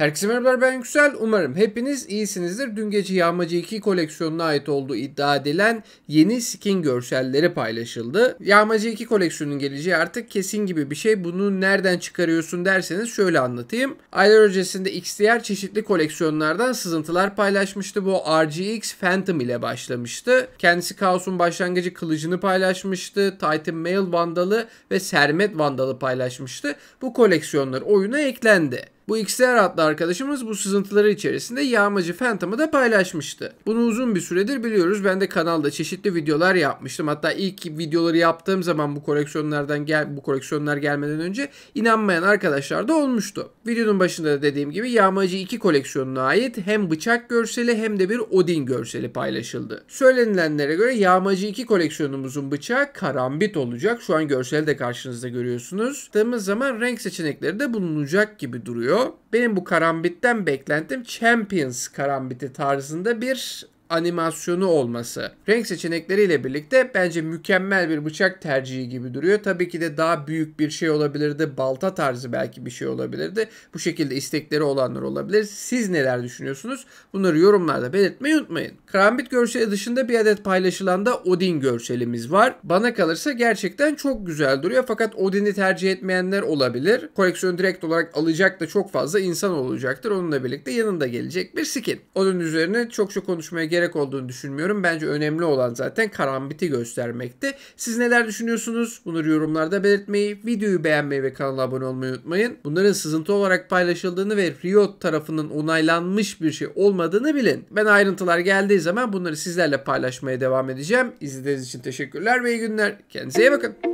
Herkese merhabalar ben Yüksel. Umarım hepiniz iyisinizdir. Dün gece Yağmacı 2 koleksiyonuna ait olduğu iddia edilen yeni skin görselleri paylaşıldı. Yağmacı 2 koleksiyonun geleceği artık kesin gibi bir şey. Bunu nereden çıkarıyorsun derseniz şöyle anlatayım. Aylar öncesinde XDR çeşitli koleksiyonlardan sızıntılar paylaşmıştı. Bu RGX Phantom ile başlamıştı. Kendisi Kaos'un başlangıcı kılıcını paylaşmıştı. Titan Mail Vandalı ve Sermet Vandalı paylaşmıştı. Bu koleksiyonlar oyuna eklendi. Bu XR adlı arkadaşımız bu sızıntıları içerisinde yağmacı Phantom'ı da paylaşmıştı. Bunu uzun bir süredir biliyoruz. Ben de kanalda çeşitli videolar yapmıştım. Hatta ilk videoları yaptığım zaman bu koleksiyonlardan gel bu koleksiyonlar gelmeden önce inanmayan arkadaşlar da olmuştu. Videonun başında da dediğim gibi yağmacı 2 koleksiyonuna ait hem bıçak görseli hem de bir Odin görseli paylaşıldı. Söylenilenlere göre yağmacı 2 koleksiyonumuzun bıçağı karambit olacak. Şu an görseli de karşınızda görüyorsunuz. Tığımız zaman renk seçenekleri de bulunacak gibi duruyor. Benim bu karambitten beklentim Champions karambiti tarzında bir animasyonu olması. Renk seçenekleriyle birlikte bence mükemmel bir bıçak tercihi gibi duruyor. Tabii ki de daha büyük bir şey olabilirdi. Balta tarzı belki bir şey olabilirdi. Bu şekilde istekleri olanlar olabilir. Siz neler düşünüyorsunuz? Bunları yorumlarda belirtmeyi unutmayın. Krambit görseli dışında bir adet paylaşılan da Odin görselimiz var. Bana kalırsa gerçekten çok güzel duruyor. Fakat Odin'i tercih etmeyenler olabilir. Koleksiyonu direkt olarak alacak da çok fazla insan olacaktır. Onunla birlikte yanında gelecek bir skin. Odin üzerine çok çok konuşmaya gerek gerek olduğunu düşünmüyorum. Bence önemli olan zaten karambiti göstermekti. Siz neler düşünüyorsunuz? Bunları yorumlarda belirtmeyi, videoyu beğenmeyi ve kanala abone olmayı unutmayın. Bunların sızıntı olarak paylaşıldığını ve Riot tarafının onaylanmış bir şey olmadığını bilin. Ben ayrıntılar geldiği zaman bunları sizlerle paylaşmaya devam edeceğim. İzlediğiniz için teşekkürler ve iyi günler. Kendinize iyi bakın.